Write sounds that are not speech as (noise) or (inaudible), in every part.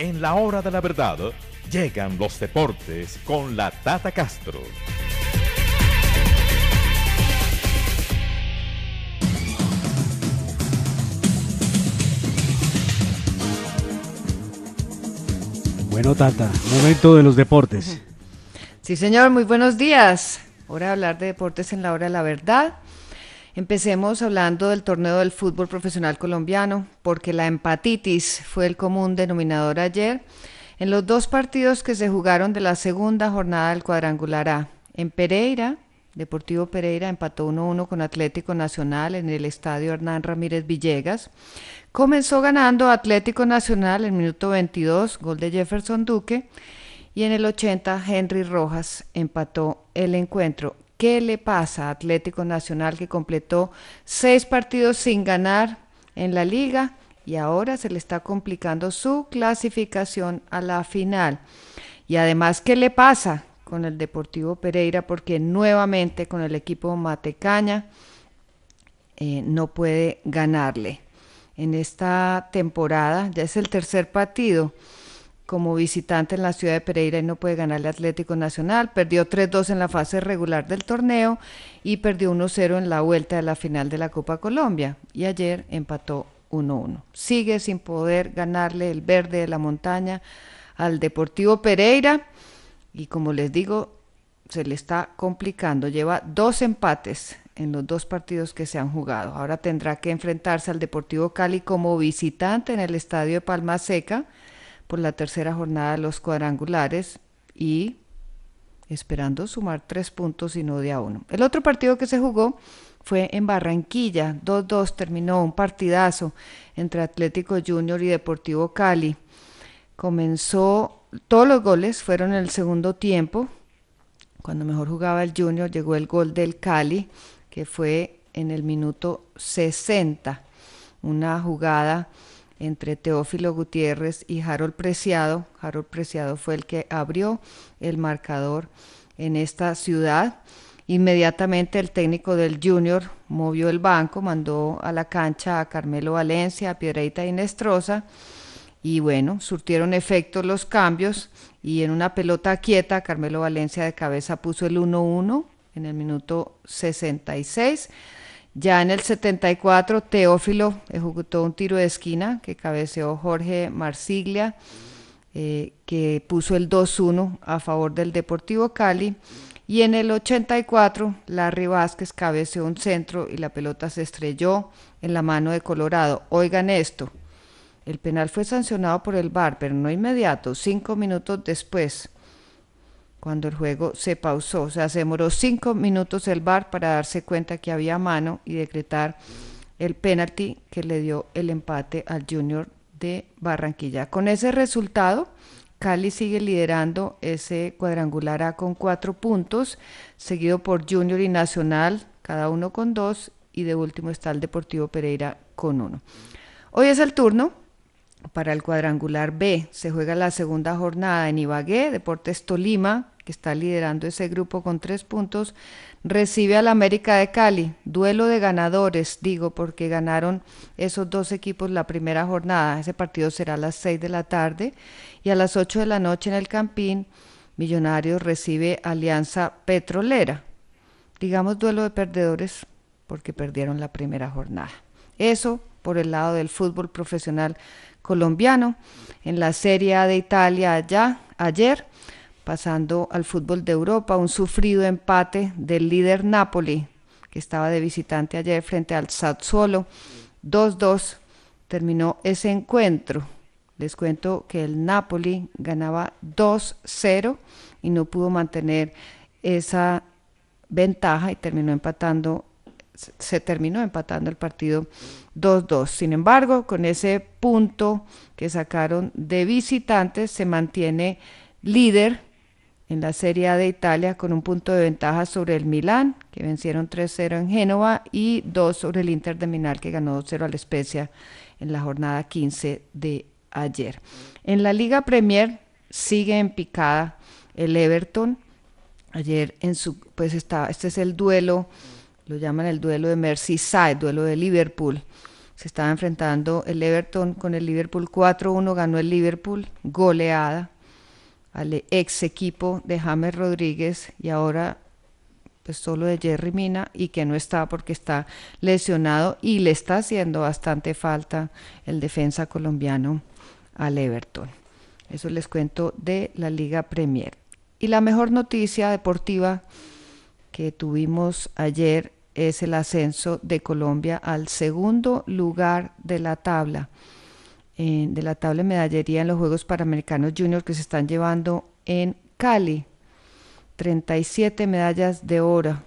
En la hora de la verdad llegan los deportes con la Tata Castro. Bueno, Tata, momento de los deportes. Sí, señor, muy buenos días. Hora de hablar de deportes en la hora de la verdad. Empecemos hablando del torneo del fútbol profesional colombiano, porque la empatitis fue el común denominador ayer en los dos partidos que se jugaron de la segunda jornada del cuadrangular A. En Pereira, Deportivo Pereira empató 1-1 con Atlético Nacional en el estadio Hernán Ramírez Villegas. Comenzó ganando Atlético Nacional en minuto 22, gol de Jefferson Duque, y en el 80 Henry Rojas empató el encuentro. ¿Qué le pasa a Atlético Nacional que completó seis partidos sin ganar en la liga y ahora se le está complicando su clasificación a la final? Y además, ¿qué le pasa con el Deportivo Pereira? Porque nuevamente con el equipo Matecaña eh, no puede ganarle. En esta temporada ya es el tercer partido como visitante en la ciudad de Pereira y no puede ganarle Atlético Nacional. Perdió 3-2 en la fase regular del torneo y perdió 1-0 en la vuelta de la final de la Copa Colombia. Y ayer empató 1-1. Sigue sin poder ganarle el verde de la montaña al Deportivo Pereira. Y como les digo, se le está complicando. Lleva dos empates en los dos partidos que se han jugado. Ahora tendrá que enfrentarse al Deportivo Cali como visitante en el Estadio de Palma Seca por la tercera jornada de los cuadrangulares y esperando sumar tres puntos y no de a uno. El otro partido que se jugó fue en Barranquilla, 2-2 terminó un partidazo entre Atlético Junior y Deportivo Cali. Comenzó, todos los goles fueron en el segundo tiempo. Cuando mejor jugaba el Junior llegó el gol del Cali, que fue en el minuto 60. Una jugada entre Teófilo Gutiérrez y Harold Preciado. Harold Preciado fue el que abrió el marcador en esta ciudad. Inmediatamente el técnico del Junior movió el banco, mandó a la cancha a Carmelo Valencia, a Piedreita y Nestrosa Y bueno, surtieron efecto los cambios y en una pelota quieta Carmelo Valencia de cabeza puso el 1-1 en el minuto 66. Ya en el 74, Teófilo ejecutó un tiro de esquina que cabeceó Jorge Marsiglia, eh, que puso el 2-1 a favor del Deportivo Cali. Y en el 84, Larry Vázquez cabeceó un centro y la pelota se estrelló en la mano de Colorado. Oigan esto. El penal fue sancionado por el VAR, pero no inmediato, cinco minutos después cuando el juego se pausó. O sea, se demoró cinco minutos el VAR para darse cuenta que había mano y decretar el penalti que le dio el empate al Junior de Barranquilla. Con ese resultado, Cali sigue liderando ese cuadrangular A con cuatro puntos, seguido por Junior y Nacional, cada uno con dos, y de último está el Deportivo Pereira con uno. Hoy es el turno para el cuadrangular B. Se juega la segunda jornada en Ibagué, Deportes Tolima que está liderando ese grupo con tres puntos, recibe al América de Cali. Duelo de ganadores, digo, porque ganaron esos dos equipos la primera jornada. Ese partido será a las seis de la tarde y a las ocho de la noche en el Campín, Millonarios recibe Alianza Petrolera. Digamos duelo de perdedores porque perdieron la primera jornada. Eso por el lado del fútbol profesional colombiano. En la Serie A de Italia allá, ayer, Pasando al fútbol de Europa, un sufrido empate del líder Napoli, que estaba de visitante ayer frente al Sassuolo, 2-2 terminó ese encuentro. Les cuento que el Napoli ganaba 2-0 y no pudo mantener esa ventaja y terminó empatando se terminó empatando el partido 2-2. Sin embargo, con ese punto que sacaron de visitantes, se mantiene líder en la Serie A de Italia con un punto de ventaja sobre el Milán, que vencieron 3-0 en Génova, y 2 sobre el Inter de Minar que ganó 2-0 al Especia en la jornada 15 de ayer. En la Liga Premier sigue en picada el Everton. Ayer en su pues está este es el duelo, lo llaman el duelo de Merseyside, duelo de Liverpool. Se estaba enfrentando el Everton con el Liverpool 4-1 ganó el Liverpool, goleada al ex equipo de James Rodríguez y ahora pues solo de Jerry Mina y que no está porque está lesionado y le está haciendo bastante falta el defensa colombiano al Everton. Eso les cuento de la Liga Premier. Y la mejor noticia deportiva que tuvimos ayer es el ascenso de Colombia al segundo lugar de la tabla de la tabla de medallería en los Juegos Panamericanos Junior que se están llevando en Cali. 37 medallas de oro,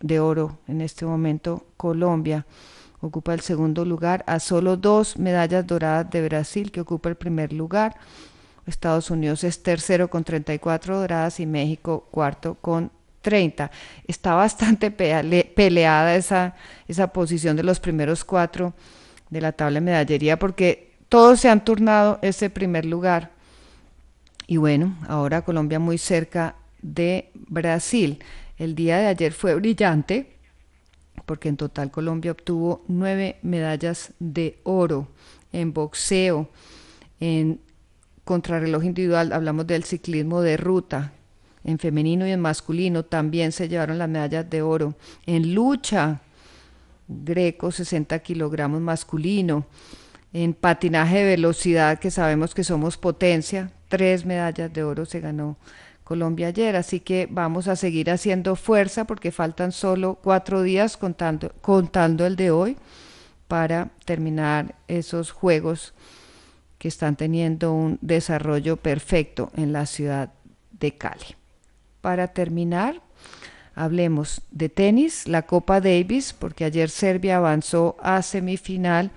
de oro en este momento Colombia ocupa el segundo lugar, a solo dos medallas doradas de Brasil, que ocupa el primer lugar. Estados Unidos es tercero con 34 doradas y México cuarto con 30. Está (laughs) bastante peleada esa, esa posición de los primeros cuatro de la tabla de medallería porque todos se han turnado ese primer lugar. Y bueno, ahora Colombia muy cerca de Brasil. El día de ayer fue brillante porque en total Colombia obtuvo nueve medallas de oro en boxeo, en contrarreloj individual, hablamos del ciclismo de ruta, en femenino y en masculino también se llevaron las medallas de oro, en lucha, greco 60 kilogramos masculino, en patinaje de velocidad, que sabemos que somos potencia. Tres medallas de oro se ganó Colombia ayer, así que vamos a seguir haciendo fuerza porque faltan solo cuatro días contando, contando el de hoy para terminar esos juegos que están teniendo un desarrollo perfecto en la ciudad de Cali. Para terminar, hablemos de tenis, la Copa Davis, porque ayer Serbia avanzó a semifinal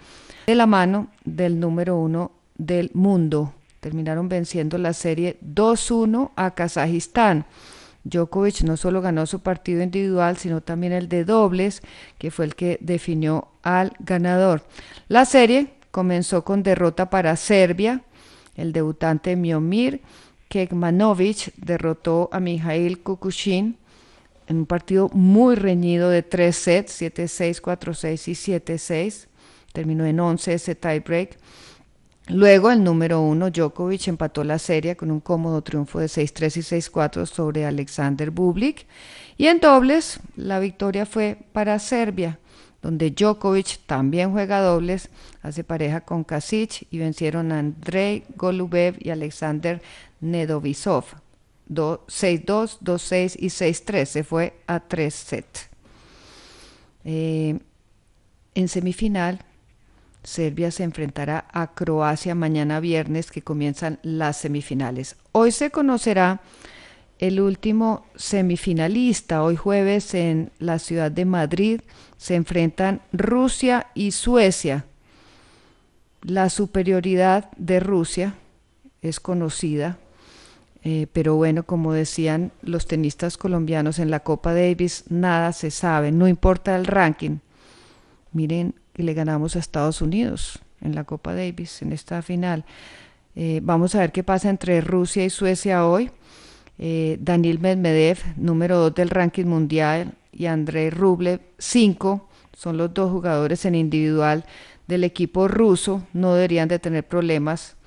de la mano del número uno del mundo. Terminaron venciendo la serie 2-1 a Kazajistán. Djokovic no solo ganó su partido individual, sino también el de dobles, que fue el que definió al ganador. La serie comenzó con derrota para Serbia. El debutante Miomir Kekmanovic derrotó a Mijail Kukushin en un partido muy reñido de tres sets, 7-6, 4-6 y 7-6 terminó en 11 ese tiebreak. Luego, el número 1, Djokovic, empató la serie con un cómodo triunfo de 6-3 y 6-4 sobre Alexander Bublik. Y en dobles, la victoria fue para Serbia, donde Djokovic también juega dobles, hace pareja con Kasic y vencieron a Andrei Golubev y Alexander Nedovisov. 6-2, 2-6 y 6-3. Se fue a 3 7 eh, en semifinal, Serbia se enfrentará a Croacia mañana viernes que comienzan las semifinales. Hoy se conocerá el último semifinalista. Hoy jueves en la ciudad de Madrid se enfrentan Rusia y Suecia. La superioridad de Rusia es conocida, eh, pero bueno, como decían los tenistas colombianos en la Copa Davis, nada se sabe, no importa el ranking. Miren que le ganamos a Estados Unidos en la Copa Davis, en esta final. Eh, vamos a ver qué pasa entre Rusia y Suecia hoy. Eh, Daniel Medvedev, número 2 del ranking mundial, y Andrei Rublev, 5, son los dos jugadores en individual del equipo ruso. No deberían de tener problemas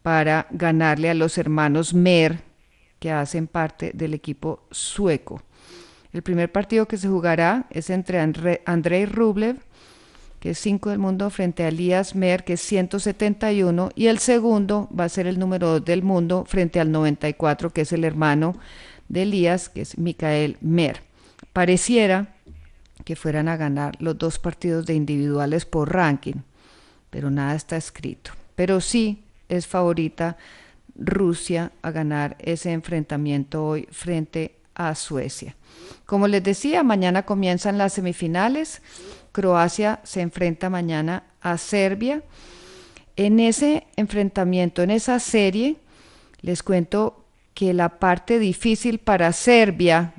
para ganarle a los hermanos Mer, que hacen parte del equipo sueco. El primer partido que se jugará es entre Andrei Rublev que es 5 del mundo, frente a Elías Mer, que es 171, y el segundo va a ser el número 2 del mundo, frente al 94, que es el hermano de Elías, que es Mikael Mer. Pareciera que fueran a ganar los dos partidos de individuales por ranking, pero nada está escrito. Pero sí es favorita Rusia a ganar ese enfrentamiento hoy frente a... Suecia. Como les decía, mañana comienzan las semifinales. Croacia se enfrenta mañana a Serbia. En ese enfrentamiento, en esa serie, les cuento que la parte difícil para Serbia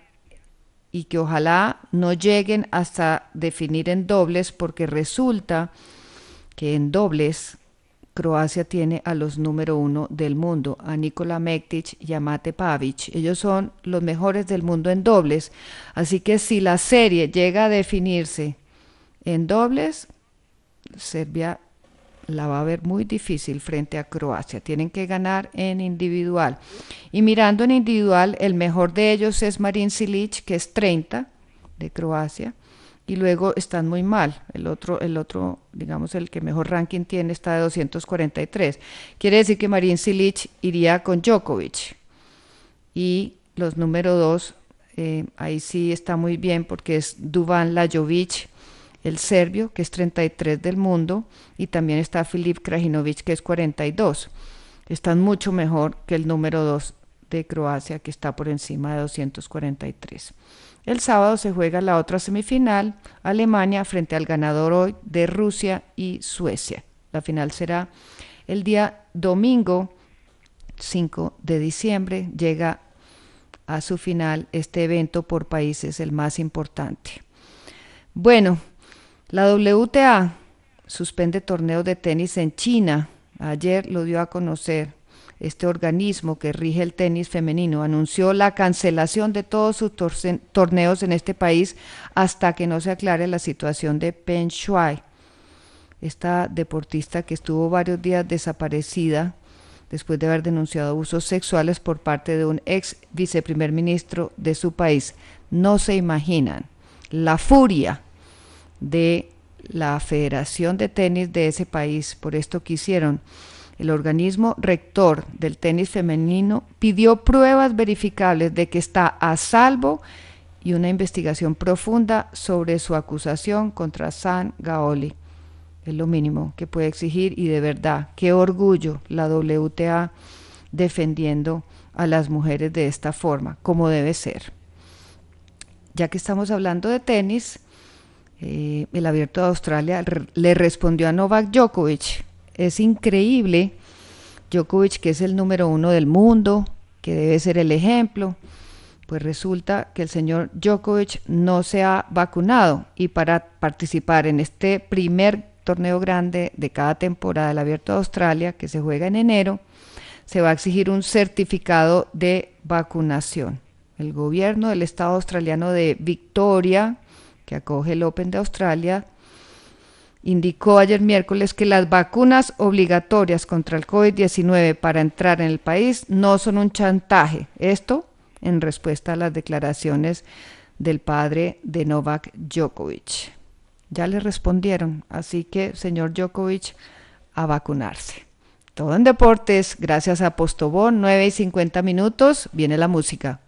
y que ojalá no lleguen hasta definir en dobles porque resulta que en dobles Croacia tiene a los número uno del mundo, a Nikola Mektic y a Mate Pavic. Ellos son los mejores del mundo en dobles. Así que si la serie llega a definirse en dobles, Serbia la va a ver muy difícil frente a Croacia. Tienen que ganar en individual. Y mirando en individual, el mejor de ellos es Marin Silic, que es 30 de Croacia y luego están muy mal. El otro, el otro, digamos, el que mejor ranking tiene está de 243. Quiere decir que Marín Silic iría con Djokovic. Y los número dos, eh, ahí sí está muy bien porque es Duvan Lajovic, el serbio, que es 33 del mundo, y también está Filip Krajinovic, que es 42. Están mucho mejor que el número dos de Croacia, que está por encima de 243. El sábado se juega la otra semifinal, Alemania frente al ganador hoy de Rusia y Suecia. La final será el día domingo 5 de diciembre. Llega a su final este evento por países el más importante. Bueno, la WTA suspende torneos de tenis en China. Ayer lo dio a conocer este organismo que rige el tenis femenino, anunció la cancelación de todos sus torneos en este país hasta que no se aclare la situación de Peng Shuai, esta deportista que estuvo varios días desaparecida después de haber denunciado abusos sexuales por parte de un ex viceprimer ministro de su país. No se imaginan la furia de la Federación de Tenis de ese país por esto que hicieron el organismo rector del tenis femenino, pidió pruebas verificables de que está a salvo y una investigación profunda sobre su acusación contra San Gaoli. Es lo mínimo que puede exigir y de verdad, qué orgullo la WTA defendiendo a las mujeres de esta forma, como debe ser. Ya que estamos hablando de tenis, eh, el abierto de Australia le respondió a Novak Djokovic es increíble. Djokovic, que es el número uno del mundo, que debe ser el ejemplo, pues resulta que el señor Djokovic no se ha vacunado y para participar en este primer torneo grande de cada temporada del Abierto de Australia, que se juega en enero, se va a exigir un certificado de vacunación. El gobierno del Estado australiano de Victoria, que acoge el Open de Australia, indicó ayer miércoles que las vacunas obligatorias contra el COVID-19 para entrar en el país no son un chantaje. Esto en respuesta a las declaraciones del padre de Novak Djokovic. Ya le respondieron, así que señor Djokovic, a vacunarse. Todo en deportes, gracias a Postobón, 9 y 50 minutos, viene la música.